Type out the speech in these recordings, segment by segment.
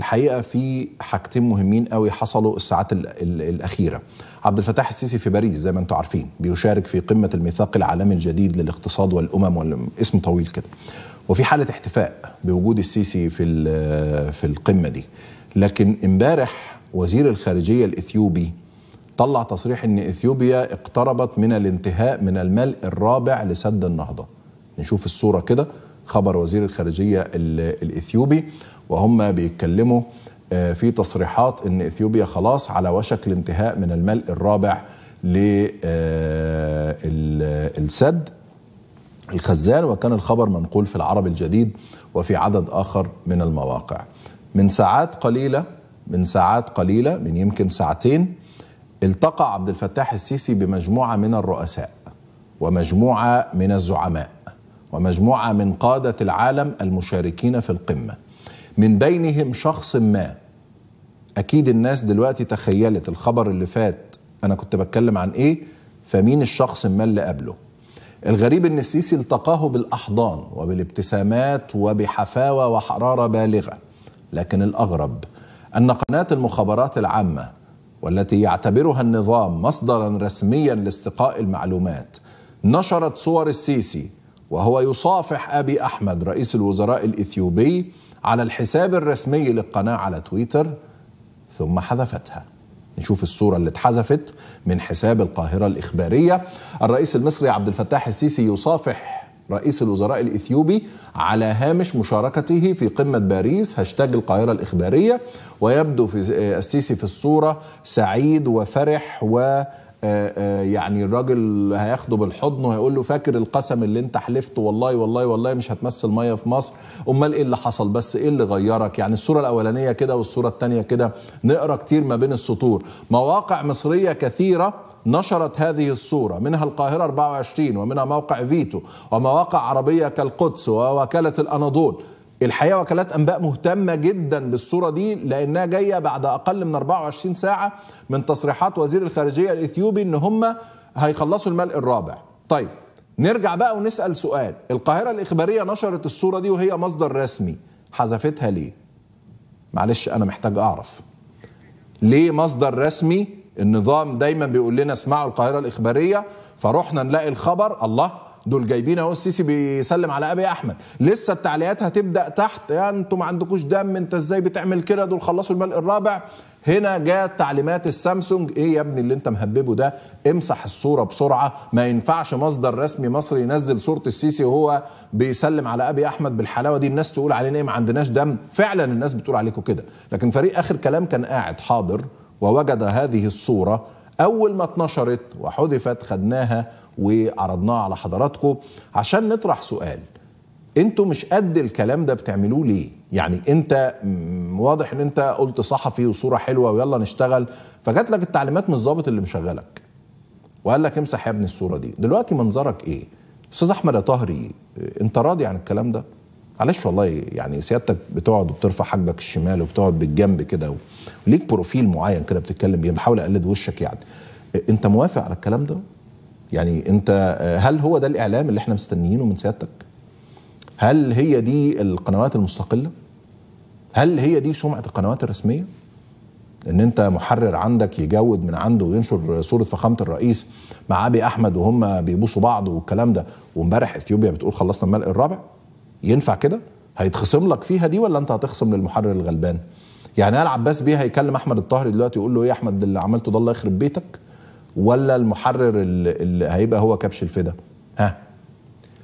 الحقيقه في حاجتين مهمين قوي حصلوا الساعات الاخيره عبد الفتاح السيسي في باريس زي ما انتم عارفين بيشارك في قمه الميثاق العالمي الجديد للاقتصاد والامم اسم طويل كده وفي حاله احتفاء بوجود السيسي في في القمه دي لكن امبارح وزير الخارجيه الاثيوبي طلع تصريح ان اثيوبيا اقتربت من الانتهاء من الملء الرابع لسد النهضه نشوف الصوره كده خبر وزير الخارجية الإثيوبي وهم بيتكلموا آه، في تصريحات ان اثيوبيا خلاص على وشك الانتهاء من الملء الرابع للسد آه، الخزان وكان الخبر منقول في العرب الجديد وفي عدد اخر من المواقع من ساعات قليله من ساعات قليله من يمكن ساعتين التقى عبد الفتاح السيسي بمجموعه من الرؤساء ومجموعه من الزعماء ومجموعة من قادة العالم المشاركين في القمة من بينهم شخص ما أكيد الناس دلوقتي تخيلت الخبر اللي فات أنا كنت بتكلم عن إيه فمين الشخص ما اللي قبله الغريب ان السيسي التقاه بالاحضان وبالابتسامات وبحفاوه وحراره بالغه لكن الاغرب ان قناه المخابرات العامه والتي يعتبرها النظام مصدرا رسميا لاستقاء المعلومات نشرت صور السيسي وهو يصافح أبي أحمد رئيس الوزراء الإثيوبي على الحساب الرسمي للقناة على تويتر ثم حذفتها نشوف الصورة اللي اتحذفت من حساب القاهرة الإخبارية الرئيس المصري عبد الفتاح السيسي يصافح رئيس الوزراء الإثيوبي على هامش مشاركته في قمة باريس هاشتاج القاهرة الإخبارية ويبدو في السيسي في الصورة سعيد وفرح و آه، آه، يعني الراجل هياخده بالحضن وهيقول له فاكر القسم اللي انت حلفته والله والله والله مش هتمثل ميه في مصر امال ايه اللي حصل بس ايه اللي غيرك يعني الصوره الاولانيه كده والصوره الثانيه كده نقرا كتير ما بين السطور مواقع مصريه كثيره نشرت هذه الصورة منها القاهرة 24 ومنها موقع فيتو ومواقع عربية كالقدس ووكالة الأناضول الحقيقه وكالات انباء مهتمه جدا بالصوره دي لانها جايه بعد اقل من 24 ساعه من تصريحات وزير الخارجيه الاثيوبي ان هم هيخلصوا الملء الرابع. طيب نرجع بقى ونسال سؤال، القاهره الاخباريه نشرت الصوره دي وهي مصدر رسمي، حذفتها ليه؟ معلش انا محتاج اعرف. ليه مصدر رسمي النظام دايما بيقول لنا اسمعوا القاهره الاخباريه فروحنا نلاقي الخبر الله دول جايبين اهو السيسي بيسلم على ابي احمد لسه التعليقات هتبدا تحت يا انتم ما عندكوش دم انت ازاي بتعمل كده دول خلصوا الملء الرابع هنا جاءت تعليمات السامسونج ايه يا ابني اللي انت مهببه ده امسح الصوره بسرعه ما ينفعش مصدر رسمي مصري ينزل صوره السيسي وهو بيسلم على ابي احمد بالحلاوه دي الناس تقول علينا ايه ما عندناش دم فعلا الناس بتقول عليكم كده لكن فريق اخر كلام كان قاعد حاضر ووجد هذه الصوره اول ما اتنشرت وحذفت خدناها وعرضناها على حضراتكم عشان نطرح سؤال انتوا مش قد الكلام ده بتعملوه ليه يعني انت واضح ان انت قلت صحفي وصوره حلوه ويلا نشتغل فجات لك التعليمات من الظابط اللي مشغلك وقال لك امسح يا ابني الصوره دي دلوقتي منظرك ايه استاذ احمد يا طهري انت راضي عن الكلام ده معلش والله يعني سيادتك بتقعد وبترفع حاجبك الشمال وبتقعد بالجنب كده وليك بروفيل معين كده بتتكلم بيه بحاول اقلد وشك يعني انت موافق على الكلام ده؟ يعني انت هل هو ده الاعلام اللي احنا مستنيينه من سيادتك؟ هل هي دي القنوات المستقله؟ هل هي دي سمعه القنوات الرسميه؟ ان انت محرر عندك يجود من عنده وينشر صوره فخامه الرئيس مع ابي احمد وهم بيبوسوا بعض والكلام ده وامبارح اثيوبيا بتقول خلصنا الملء الرابع ينفع كده هيتخصم لك فيها دي ولا انت هتخصم للمحرر الغلبان يعني عباس بيه هيكلم احمد الطاهري دلوقتي يقول له ايه يا احمد اللي عملته ده الله يخرب بيتك ولا المحرر اللي هيبقى هو كبش الفدا ها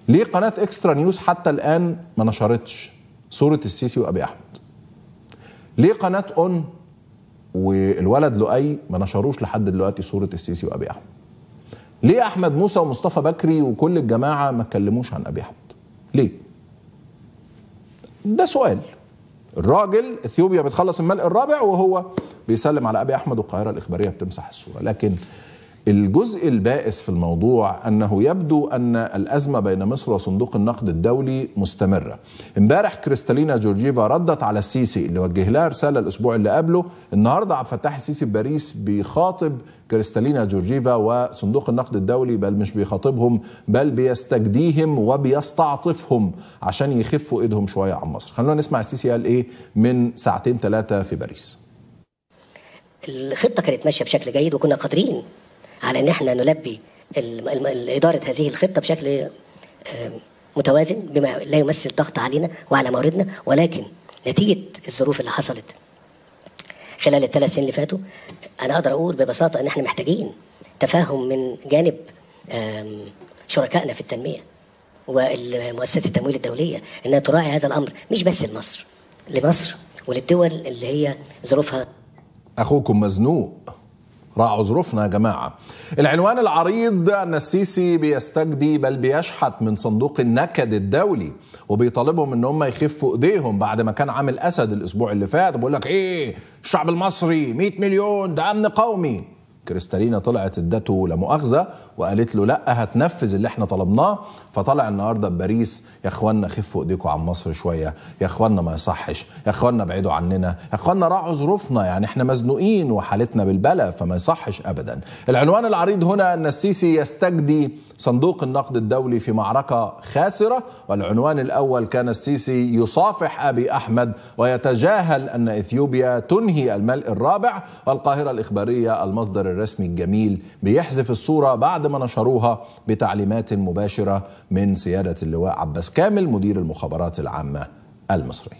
ليه قناه اكسترا نيوز حتى الان ما نشرتش صوره السيسي وابي احمد ليه قناه اون والولد لؤي ما نشروش لحد دلوقتي صوره السيسي وابي احمد ليه احمد موسى ومصطفى بكري وكل الجماعه ما اتكلموش عن ابي احمد ليه ده سؤال الراجل اثيوبيا بتخلص الملء الرابع وهو بيسلم على ابي احمد والقاهره الاخباريه بتمسح الصوره لكن الجزء البائس في الموضوع انه يبدو ان الازمه بين مصر وصندوق النقد الدولي مستمره. امبارح كريستالينا جورجيفا ردت على السيسي اللي وجه لها رساله الاسبوع اللي قبله، النهارده عبد الفتاح السيسي في باريس بيخاطب كريستالينا جورجيفا وصندوق النقد الدولي بل مش بيخاطبهم بل بيستجديهم وبيستعطفهم عشان يخفوا ايدهم شويه عن مصر. خلونا نسمع السيسي قال ايه من ساعتين ثلاثه في باريس. الخطه كانت ماشيه بشكل جيد وكنا قادرين على ان احنا نلبي اداره هذه الخطه بشكل آه، متوازن بما لا يمثل ضغط علينا وعلى موردنا ولكن نتيجه الظروف اللي حصلت خلال الثلاث سنين اللي فاتوا انا اقدر اقول ببساطه ان احنا محتاجين تفاهم من جانب شركائنا في التنميه والمؤسسه التمويل الدوليه انها تراعي هذا الامر مش بس لمصر لمصر وللدول اللي هي ظروفها اخوكم مزنوق راعوا ظروفنا يا جماعة العنوان العريض أن السيسي بيستجدي بل بيشحت من صندوق النكد الدولي وبيطالبهم ان هم يخفوا ايديهم بعد ما كان عامل اسد الاسبوع اللي فات بيقول لك ايه الشعب المصري 100 مليون ده امن قومي كريستالينا طلعت ادته لا مؤاخذه وقالت له لا هتنفذ اللي احنا طلبناه فطلع النهارده بباريس يا اخوانا خفوا ايديكم عن مصر شويه يا اخوانا ما يصحش يا اخوانا ابعدوا عننا يا اخوانا راعوا ظروفنا يعني احنا مزنوقين وحالتنا بالبلا فما يصحش ابدا العنوان العريض هنا ان السيسي يستجدي صندوق النقد الدولي في معركة خاسرة والعنوان الأول كان السيسي يصافح أبي أحمد ويتجاهل أن إثيوبيا تنهي الملء الرابع والقاهرة الإخبارية المصدر الرسمي الجميل بيحذف الصورة بعد ما نشروها بتعليمات مباشرة من سيادة اللواء عباس كامل مدير المخابرات العامة المصرية